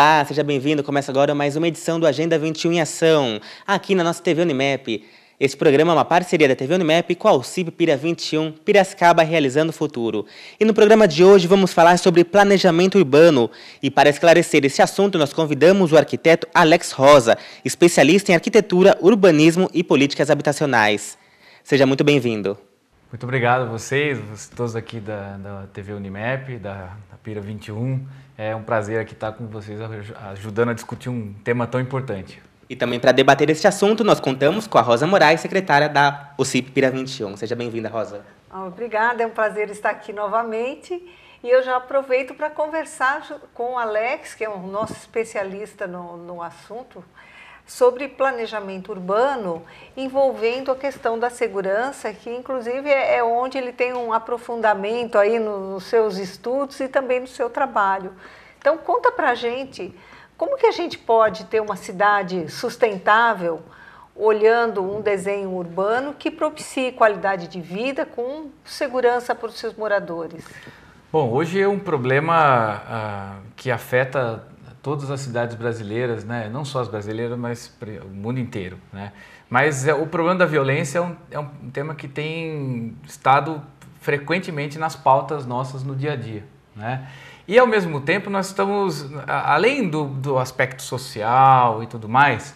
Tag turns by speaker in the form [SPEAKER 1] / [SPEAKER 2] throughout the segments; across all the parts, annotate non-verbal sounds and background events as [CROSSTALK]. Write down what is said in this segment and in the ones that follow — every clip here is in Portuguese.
[SPEAKER 1] Olá, seja bem-vindo. Começa agora mais uma edição do Agenda 21 em Ação, aqui na nossa TV Unimap. Esse programa é uma parceria da TV Unimap com a Alcib Pira 21, Piracicaba Realizando o Futuro. E no programa de hoje vamos falar sobre planejamento urbano. E para esclarecer esse assunto, nós convidamos o arquiteto Alex Rosa, especialista em arquitetura, urbanismo e políticas habitacionais. Seja muito bem-vindo.
[SPEAKER 2] Muito obrigado a vocês, todos aqui da, da TV Unimap, da, da Pira 21. É um prazer aqui estar com vocês, ajudando a discutir um tema tão importante.
[SPEAKER 1] E também para debater este assunto, nós contamos com a Rosa Moraes, secretária da OCIP Pira 21. Seja bem-vinda, Rosa.
[SPEAKER 3] Ah, obrigada, é um prazer estar aqui novamente. E eu já aproveito para conversar com o Alex, que é o nosso especialista no, no assunto, sobre planejamento urbano envolvendo a questão da segurança, que inclusive é, é onde ele tem um aprofundamento aí nos seus estudos e também no seu trabalho. Então conta a gente como que a gente pode ter uma cidade sustentável olhando um desenho urbano que propicie qualidade de vida com segurança para os seus moradores?
[SPEAKER 2] Bom, hoje é um problema ah, que afeta todas as cidades brasileiras, né? não só as brasileiras, mas o mundo inteiro. Né? Mas é, o problema da violência é um, é um, tema que tem estado frequentemente nas pautas nossas no dia a dia. Né? E ao mesmo tempo, nós estamos, além do, do aspecto social e tudo mais,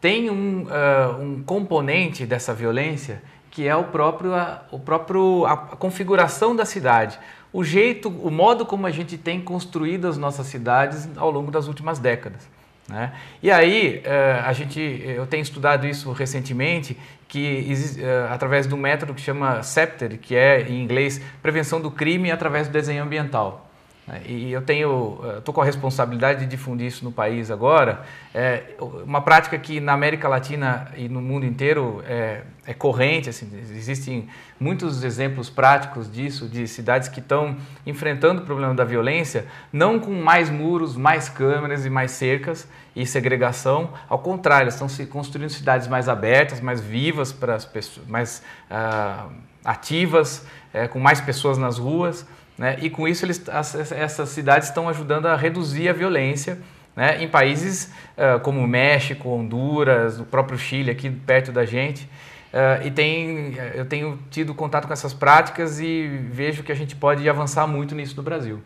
[SPEAKER 2] tem um, uh, um componente dessa violência que é o próprio, a, o próprio a, a configuração da cidade o jeito, o modo como a gente tem construído as nossas cidades ao longo das últimas décadas. Né? E aí, eh, a gente, eh, eu tenho estudado isso recentemente, que eh, através de um método que chama SEPTER, que é em inglês prevenção do crime através do desenho ambiental. Né? E eu tenho, estou eh, com a responsabilidade de difundir isso no país agora. É uma prática que na América Latina e no mundo inteiro é, é corrente. Assim, existem muitos exemplos práticos disso, de cidades que estão enfrentando o problema da violência, não com mais muros, mais câmeras e mais cercas e segregação. Ao contrário, estão se construindo cidades mais abertas, mais vivas para as pessoas, mais ah, ativas, é, com mais pessoas nas ruas. Né? E com isso, eles, as, essas cidades estão ajudando a reduzir a violência né? em países uh, como México, Honduras, o próprio Chile, aqui perto da gente. Uh, e tem, eh, eu tenho tido contato com essas práticas e vejo que a gente pode avançar muito nisso no Brasil.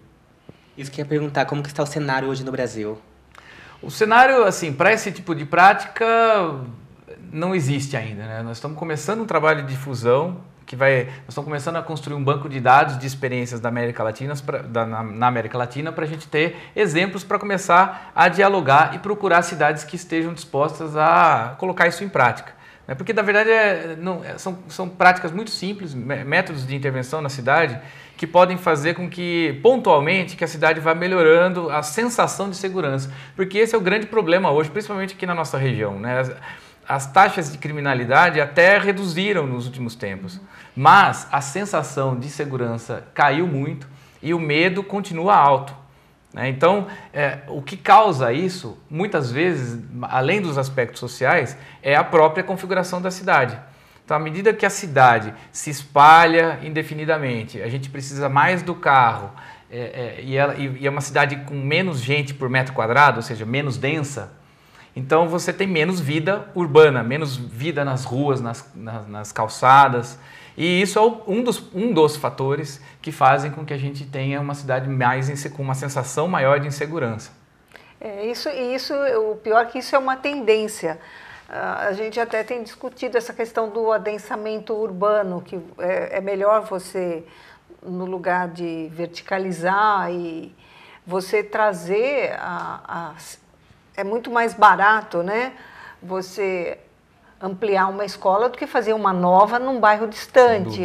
[SPEAKER 2] Isso que eu ia perguntar, como que está o cenário hoje no Brasil? O cenário, assim, para esse tipo de prática não existe ainda. Né? Nós estamos começando um trabalho de difusão, que vai, nós estamos começando a construir um banco de dados de experiências da América Latina, pra, da, na, na, América Latina para a gente ter exemplos para começar a dialogar e procurar cidades que estejam dispostas a colocar isso em prática. Né? Porque, na verdade, é, não, é, são, são práticas muito simples, métodos de intervenção na cidade, que podem fazer com que, pontualmente, que a cidade vá melhorando a sensação de segurança. Porque esse é o grande problema hoje, principalmente aqui na nossa região. Né? As, as taxas de criminalidade até reduziram nos últimos tempos, mas a sensação de segurança caiu muito e o medo continua alto. Né? Então, é, o que causa isso, muitas vezes, além dos aspectos sociais, é a própria configuração da cidade. Então, à medida que a cidade se espalha indefinidamente, a gente precisa mais do carro é, é, e, ela, e, e é uma cidade com menos gente por metro quadrado, ou seja, menos densa, então você tem menos vida urbana, menos vida nas ruas, nas, nas, nas calçadas. E isso é um dos, um dos fatores que fazem com que a gente tenha uma cidade mais com uma sensação maior de insegurança.
[SPEAKER 3] É, isso, isso, o pior é que isso é uma tendência. Ah, a gente até tem discutido essa questão do adensamento urbano, que é, é melhor você, no lugar de verticalizar e você trazer a, a é muito mais barato, né? Você ampliar uma escola do que fazer uma nova num bairro distante,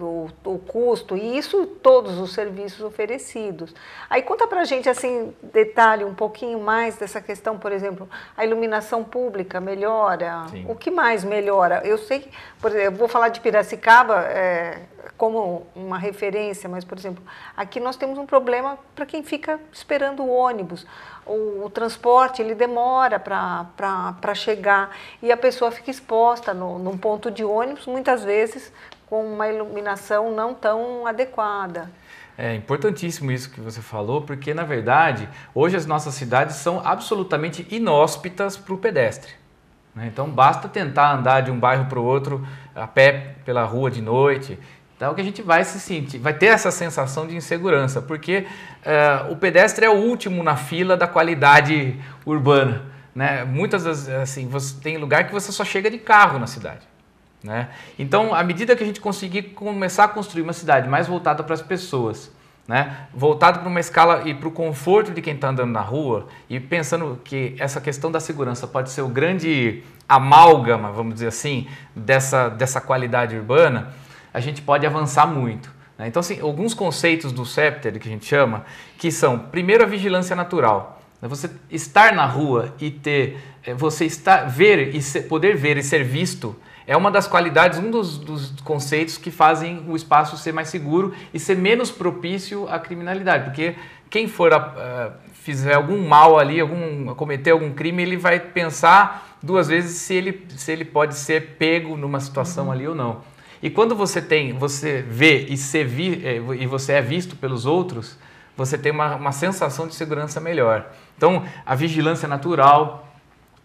[SPEAKER 3] o, o, custo, e isso todos os serviços oferecidos. Aí conta para gente, assim, detalhe um pouquinho mais dessa questão, por exemplo, a iluminação pública melhora? Sim. O que mais melhora? Eu sei, por exemplo, eu vou falar de Piracicaba, é, como uma referência, mas, por exemplo, aqui nós temos um problema para quem fica esperando o ônibus. O, o transporte ele demora para chegar e a pessoa fica exposta no, num ponto de ônibus, muitas vezes com uma iluminação não tão adequada.
[SPEAKER 2] É importantíssimo isso que você falou, porque na verdade hoje as nossas cidades são absolutamente inóspitas para o pedestre. Né? Então basta tentar andar de um bairro para o outro a pé pela rua de noite então é que a gente vai se sentir, vai ter essa sensação de insegurança, porque uh, o pedestre é o último na fila da qualidade urbana. Né? Muitas vezes, assim, você, tem lugar que você só chega de carro na cidade. Né? Então, à medida que a gente conseguir começar a construir uma cidade mais voltada para as pessoas, né? voltado para uma escala e para o conforto de quem está andando na rua e pensando que essa questão da segurança pode ser o grande amálgama, vamos dizer assim, dessa, dessa qualidade urbana, a gente pode avançar muito. Né? Então, assim, alguns conceitos do CEPTER que a gente chama, que são, primeiro, a vigilância natural. Né? Você estar na rua e ter, eh, você estar, ver e ser, poder ver e ser visto é uma das qualidades, um dos, dos, conceitos que fazem o espaço ser mais seguro e ser menos propício à criminalidade, porque quem for a, uh, fizer algum mal ali, algum cometer algum crime, ele vai pensar duas vezes se ele, se ele pode ser pego numa situação uhum. ali ou não. E quando você tem, você vê e, vi, é, e você é visto pelos outros, você tem uma, uma sensação de segurança melhor. Então, a vigilância natural,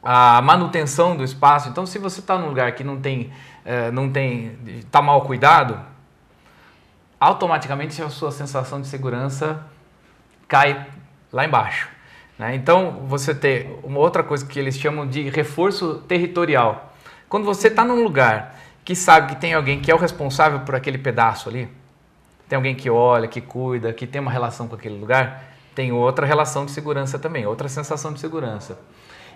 [SPEAKER 2] a manutenção do espaço. Então, se você está num lugar que não tem, é, não tem, está mal cuidado, automaticamente a sua sensação de segurança cai lá embaixo. Né? Então, você tem uma outra coisa que eles chamam de reforço territorial. Quando você está num lugar que sabe que tem alguém que é o responsável por aquele pedaço ali, tem alguém que olha, que cuida, que tem uma relação com aquele lugar, tem outra relação de segurança também, outra sensação de segurança.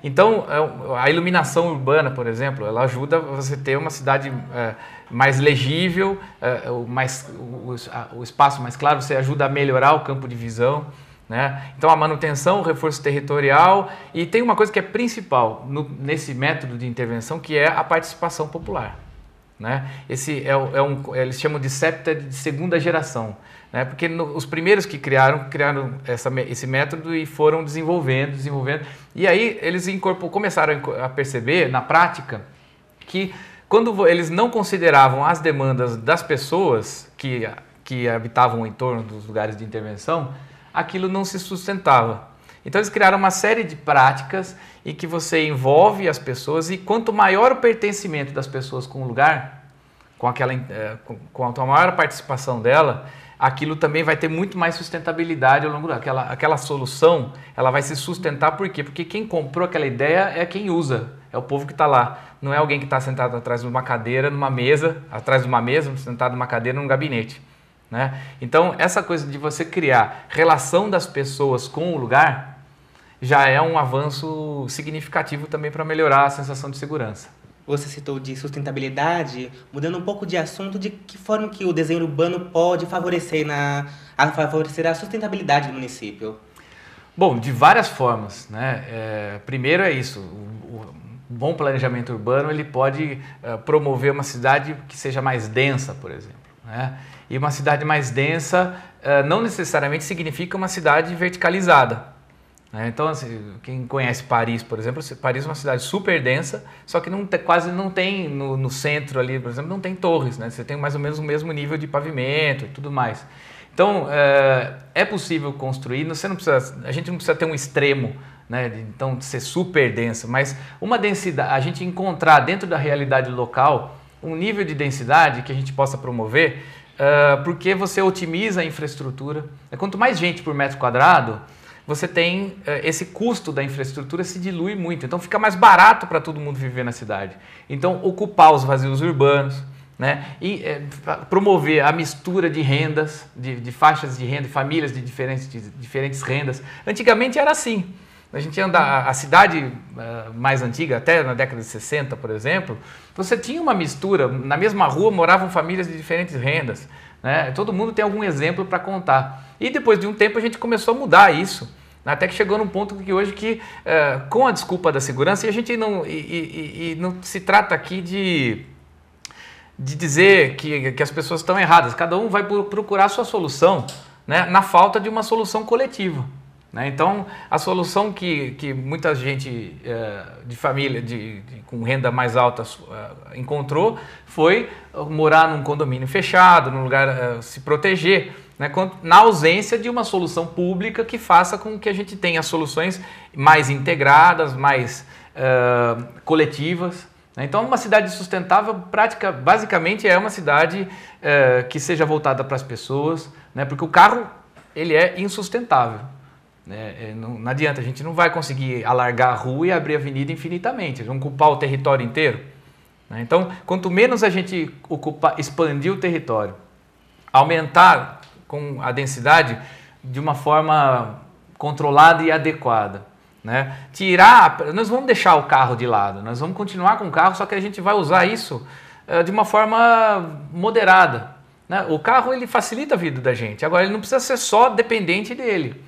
[SPEAKER 2] Então, é a iluminação urbana, por exemplo, ela ajuda você a ter uma cidade é, mais legível, é, mais, o, o, espaço mais claro, você ajuda a melhorar o campo de visão. Né? Então, a manutenção, o reforço territorial e tem uma coisa que é principal no, nesse método de intervenção, que é a participação popular. Né? Esse é, é um, é, eles chamam de septa de segunda geração, né? porque no, os primeiros que criaram, criaram essa, esse método e foram desenvolvendo, desenvolvendo. E aí eles começaram a perceber na prática que quando eles não consideravam as demandas das pessoas que, que habitavam em torno dos lugares de intervenção, aquilo não se sustentava. Então eles criaram uma série de práticas e que você envolve as pessoas e quanto maior o pertencimento das pessoas com o lugar, com aquela eh, com a maior participação dela, aquilo também vai ter muito mais sustentabilidade ao longo daquela aquela solução, ela vai se sustentar por quê? Porque quem comprou aquela ideia é quem usa, é o povo que está lá. Não é alguém que está sentado atrás de uma cadeira, numa mesa, atrás de uma mesa, sentado numa cadeira, num gabinete. Né? Então, essa coisa de você criar relação das pessoas com o lugar já é um avanço significativo também para melhorar a sensação de segurança. Você citou de
[SPEAKER 1] sustentabilidade, mudando um pouco de assunto, de que forma que o desenho urbano pode favorecer,
[SPEAKER 2] na, a, favorecer a sustentabilidade do município? Bom, de várias formas. Né? É, primeiro é isso, o, o bom planejamento urbano ele pode é, promover uma cidade que seja mais densa, por exemplo. Né? E uma cidade mais densa é, não necessariamente significa uma cidade verticalizada. Né? Então, assim, quem conhece Paris, por exemplo, Paris é uma cidade super densa, só que não te, quase não tem no, no, centro ali, por exemplo, não tem torres, né? Você tem mais ou menos o mesmo nível de pavimento e tudo mais. Então, é, é possível construir, você não precisa, a gente não precisa ter um extremo, né? De, então, de ser super densa, mas uma densidade, a gente encontrar dentro da realidade local um nível de densidade que a gente possa promover, é, porque você otimiza a infraestrutura. É quanto mais gente por metro quadrado, você tem eh, esse custo da infraestrutura se dilui muito. Então fica mais barato para todo mundo viver na cidade. Então ocupar os vazios urbanos, né? E é, promover a mistura de rendas, de, de, faixas de renda, famílias de diferentes, de diferentes rendas. Antigamente era assim. A gente anda, a cidade eh, mais antiga, até na década de 60, por exemplo, você tinha uma mistura. Na mesma rua moravam famílias de diferentes rendas. Né? Todo mundo tem algum exemplo para contar. E depois de um tempo a gente começou a mudar isso. Até que chegou num ponto que hoje que, é, com a desculpa da segurança, e a gente não, e, e, e não se trata aqui de, de dizer que, que as pessoas estão erradas. Cada um vai procurar a sua solução né, na falta de uma solução coletiva. Né? Então, a solução que, que muita gente eh, de família de, de, com renda mais alta eh, encontrou foi morar num condomínio fechado, num lugar eh, se proteger, né? na ausência de uma solução pública que faça com que a gente tenha soluções mais integradas, mais coletivas. Né? Então, uma cidade sustentável, prática, basicamente, é uma cidade que seja voltada para as pessoas, né? porque o carro ele é insustentável. Né? É, não, não, adianta, a gente não vai conseguir alargar a rua e abrir a avenida infinitamente, vamos ocupar o território inteiro. Né? Então, quanto menos a gente ocupar, expandir o território, aumentar com a densidade de uma forma controlada e adequada. Né? Tirar, nós vamos deixar o carro de lado, nós vamos continuar com o carro, só que a gente vai usar isso eh, de uma forma moderada. Né? O carro ele facilita a vida da gente, agora ele não precisa ser só dependente dele.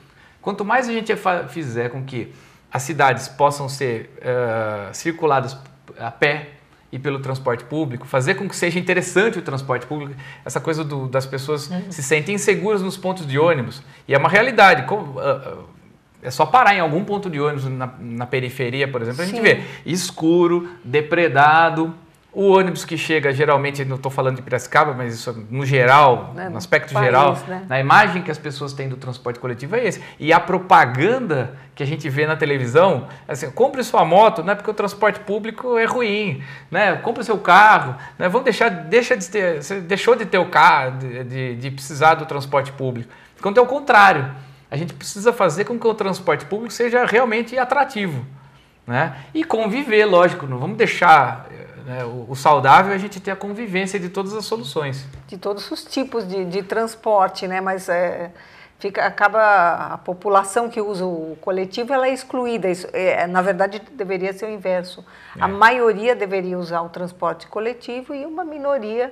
[SPEAKER 2] Quanto mais a gente fizer com que as cidades possam ser uh, circuladas a pé e pelo transporte público, fazer com que seja interessante o transporte público, essa coisa do, das pessoas uhum. se sentem inseguras nos pontos de ônibus. E é uma realidade. Como, uh, ah, uh, ah, é só parar em algum ponto de ônibus na, na periferia, por exemplo, Sim. a gente vê escuro, depredado o ônibus que chega, geralmente, não estou falando de Piracicaba, mas isso é no geral, é, no aspecto país, geral, né? na imagem que as pessoas têm do transporte coletivo é esse. E a propaganda que a gente vê na televisão, assim, compre sua moto, não é porque o transporte público é ruim, né? Compre seu carro, né? Vamos deixar, deixa de ter, você deixou de ter o carro, de, de, de precisar do transporte público. Quando é o contrário, a gente precisa fazer com que o transporte público seja realmente atrativo né? E conviver, lógico, não vamos deixar eh, né, o, o, saudável a gente ter a convivência de todas as soluções.
[SPEAKER 3] De todos os tipos de, de transporte, né? Mas é, fica, acaba a população que usa o coletivo, ela é excluída. Isso, é, na verdade, deveria ser o inverso. É. A maioria deveria usar o transporte coletivo e uma minoria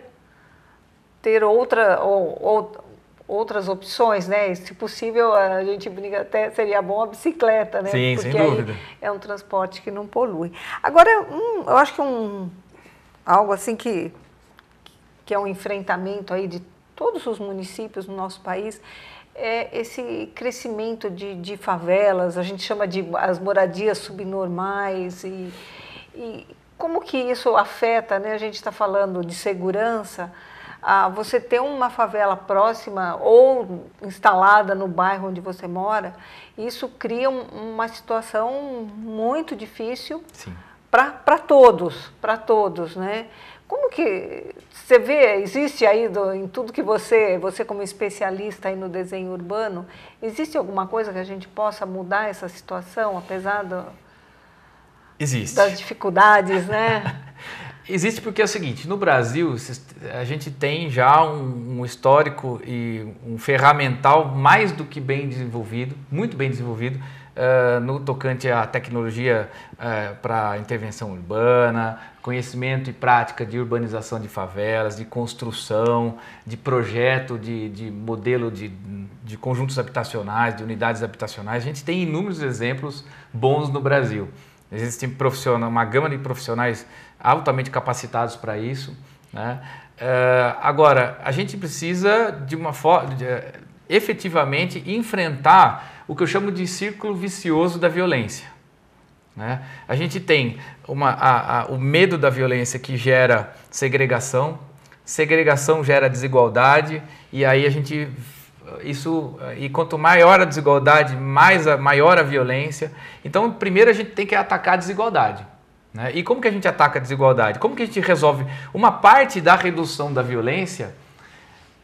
[SPEAKER 3] ter outra ou, ou outras opções, né? se possível, a gente brinca até seria bom a bicicleta, né? Sim, Porque sem dúvida. é um transporte que não polui. Agora, um, eu acho que um algo assim que que é um enfrentamento aí de todos os municípios no nosso país é esse crescimento de, de favelas, a gente chama de as moradias subnormais e, e como que isso afeta, né? A gente está falando de segurança, ah, você ter uma favela próxima ou instalada no bairro onde você mora, isso cria um, uma situação muito difícil para todos, para todos, né? Como que você vê, existe aí do, em tudo que você, você como especialista aí no desenho urbano, existe alguma coisa que a gente possa mudar essa situação, apesar do, existe. das dificuldades, né?
[SPEAKER 2] [LAUGHS] Existe porque é o seguinte, no Brasil a gente tem já um, um, histórico e um ferramental mais do que bem desenvolvido, muito bem desenvolvido, uh, no tocante à tecnologia uh, ah, para intervenção urbana, conhecimento e prática de urbanização de favelas, de construção, de projeto, de, de modelo de, de conjuntos habitacionais, de unidades habitacionais. A gente tem inúmeros exemplos bons no Brasil. Existem profissionais, uma gama de profissionais altamente capacitados para isso. Né? Uh, agora, a gente precisa de uma forma eh, efetivamente enfrentar o que eu chamo de círculo vicioso da violência. Né? A gente tem uma, a, a, o medo da violência que gera segregação, segregação gera desigualdade, e aí a gente isso eh, e quanto maior a desigualdade, mais a, maior a violência. Então, primeiro a gente tem que atacar a desigualdade. Né? E como que a gente ataca a desigualdade? Como que a gente resolve uma parte da redução da violência?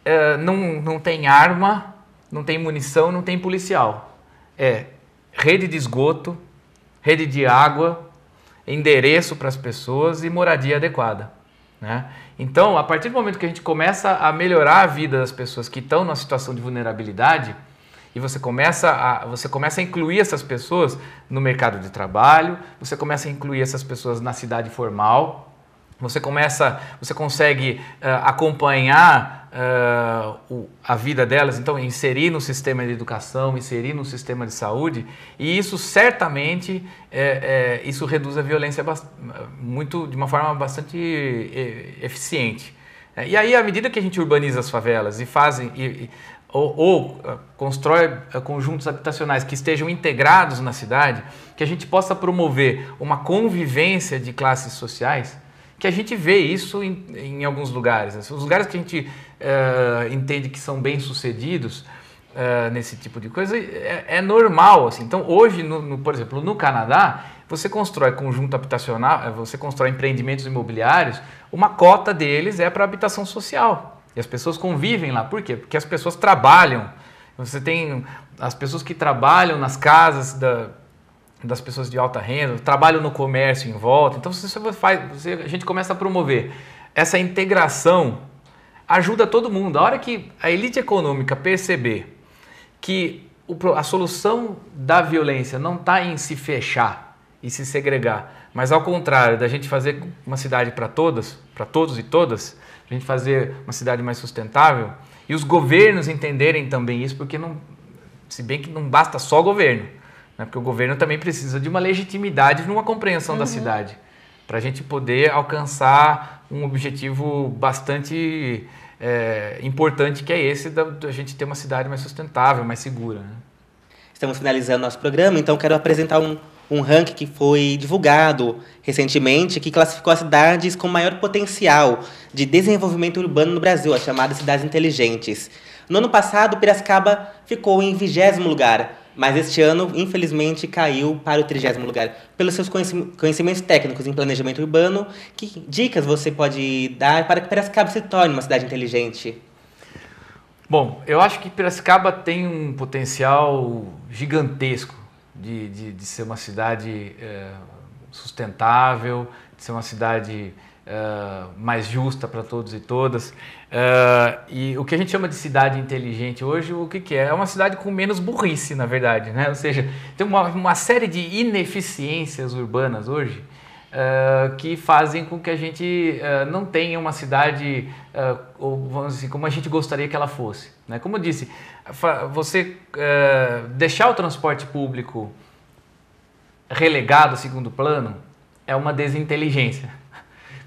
[SPEAKER 2] É, não, não tem arma, não tem munição, não tem policial. É rede de esgoto, rede de água, endereço para as pessoas e moradia adequada. Né? Então, a partir do momento que a gente começa a melhorar a vida das pessoas que estão numa situação de vulnerabilidade, e você começa a, você começa a incluir essas pessoas no mercado de trabalho, você começa a incluir essas pessoas na cidade formal, você começa, você consegue uh, acompanhar uh, a vida delas, então inserir no sistema de educação, inserir no sistema de saúde, e isso certamente é, é, isso reduz a violência muito de uma forma bastante eficiente. É, e aí, à medida que a gente urbaniza as favelas e fazem e, e, ou, ou ah, constrói ah, conjuntos habitacionais que estejam integrados na cidade, que a gente possa promover uma convivência de classes sociais, que a gente vê isso em, em alguns lugares. Né? Os lugares que a gente uh, entende que são bem-sucedidos uh, nesse tipo de coisa é, é normal. Assim. Então, hoje, no, no, por exemplo, no Canadá, você constrói conjunto habitacional, eh, você constrói empreendimentos imobiliários, uma cota deles é para habitação social. E as pessoas convivem lá. Por quê? Porque as pessoas trabalham. Você tem as pessoas que trabalham nas casas da, das pessoas de alta renda, trabalho no comércio em volta. Então, você faz, você, a gente começa a promover essa integração, ajuda todo mundo. A hora que a elite econômica perceber que a solução da violência não está em se fechar e se segregar, mas ao contrário da gente fazer uma cidade para todas, para todos e todas, a gente fazer uma cidade mais sustentável e os governos entenderem também isso, porque não, se bem que não basta só o governo, né? Porque o governo também precisa de uma legitimidade, de uma compreensão uhum. da cidade, para a gente poder alcançar um objetivo bastante é, importante, que é esse da, da, gente ter uma cidade mais sustentável, mais segura. Né? Estamos finalizando nosso programa, então quero apresentar um,
[SPEAKER 1] um ranking que foi divulgado recentemente, que classificou as cidades com maior potencial de desenvolvimento urbano no Brasil, as chamadas cidades inteligentes. No ano passado, Piracicaba ficou em vigésimo lugar, mas este ano, infelizmente, caiu para o trigésimo lugar. Pelos seus conhecimentos técnicos em planejamento urbano, que dicas você pode
[SPEAKER 2] dar para que Piracicaba se torne uma cidade inteligente? Bom, eu acho que Piracicaba tem um potencial gigantesco de, de, de ser uma cidade é, sustentável, de ser uma cidade eh, mais justa para todos e todas. Uh, e o que a gente chama de cidade inteligente hoje, o que, que, é? É uma cidade com menos burrice, na verdade. Né? Ou seja, tem uma, uma série de ineficiências urbanas hoje Uh, que fazem com que a gente uh, não tenha uma cidade, uh, ou, vamos dizer, assim, como a gente gostaria que ela fosse. Né? Como eu disse, você deixar o transporte público relegado ao segundo plano é uma desinteligência.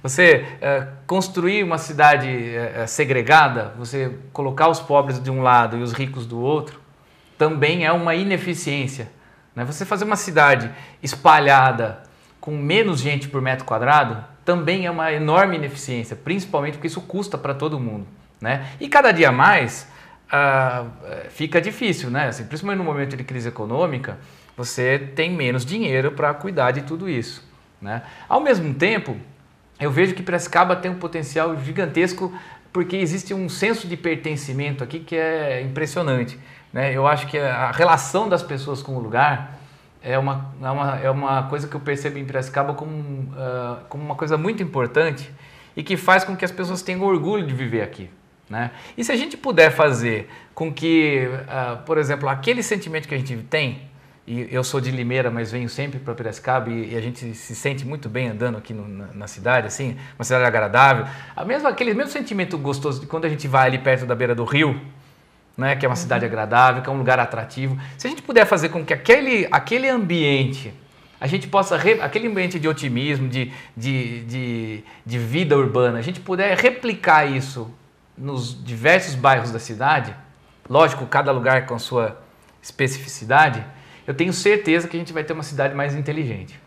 [SPEAKER 2] Você é, construir uma cidade é, segregada, você colocar os pobres de um lado e os ricos do outro, também é uma ineficiência. Né? Você fazer uma cidade espalhada com menos gente por metro quadrado também é uma enorme ineficiência, principalmente porque isso custa para todo mundo. Né? E cada dia mais ah, fica difícil, né? Assim, principalmente no momento de crise econômica, você tem menos dinheiro para cuidar de tudo isso. Né? Ao mesmo tempo, eu vejo que Piracicaba tem um potencial gigantesco porque existe um senso de pertencimento aqui que é impressionante. Né? Eu acho que a relação das pessoas com o lugar é uma, é uma, é uma coisa que eu percebo em Piracicaba como, uh, como uma coisa muito importante e que faz com que as pessoas tenham orgulho de viver aqui. Né? E se a gente puder fazer com que, uh, por exemplo, aquele sentimento que a gente tem, e eu sou de Limeira, mas venho sempre para Piracicaba e, e, a gente se sente muito bem andando aqui no, na, na, cidade, assim, uma cidade agradável. A mesma, aquele mesmo sentimento gostoso de quando a gente vai ali perto da beira do rio, né, que é uma cidade uhum. agradável, que é um lugar atrativo. Se a gente puder fazer com que aquele, aquele ambiente, a gente possa, re, aquele ambiente de otimismo, de, de, de, de vida urbana, a gente puder replicar isso nos diversos bairros da cidade, lógico, cada lugar com a sua especificidade, eu tenho certeza que a gente vai ter uma cidade mais
[SPEAKER 1] inteligente.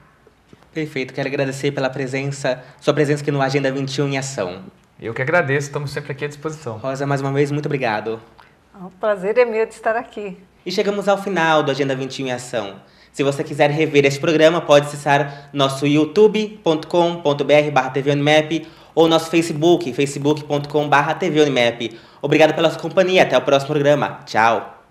[SPEAKER 1] Perfeito, quero agradecer pela presença, sua presença aqui no Agenda 21 em Ação. Eu que agradeço, estamos sempre aqui à disposição. Rosa, mais uma vez, muito obrigado.
[SPEAKER 3] Ah, o prazer é meu de estar aqui.
[SPEAKER 1] E chegamos ao final do Agenda 21 em Ação. Se você quiser rever este programa, pode acessar nosso youtube.com.br barra ou nosso Facebook, facebook.com barra Obrigado pela sua companhia, até o próximo programa. Tchau!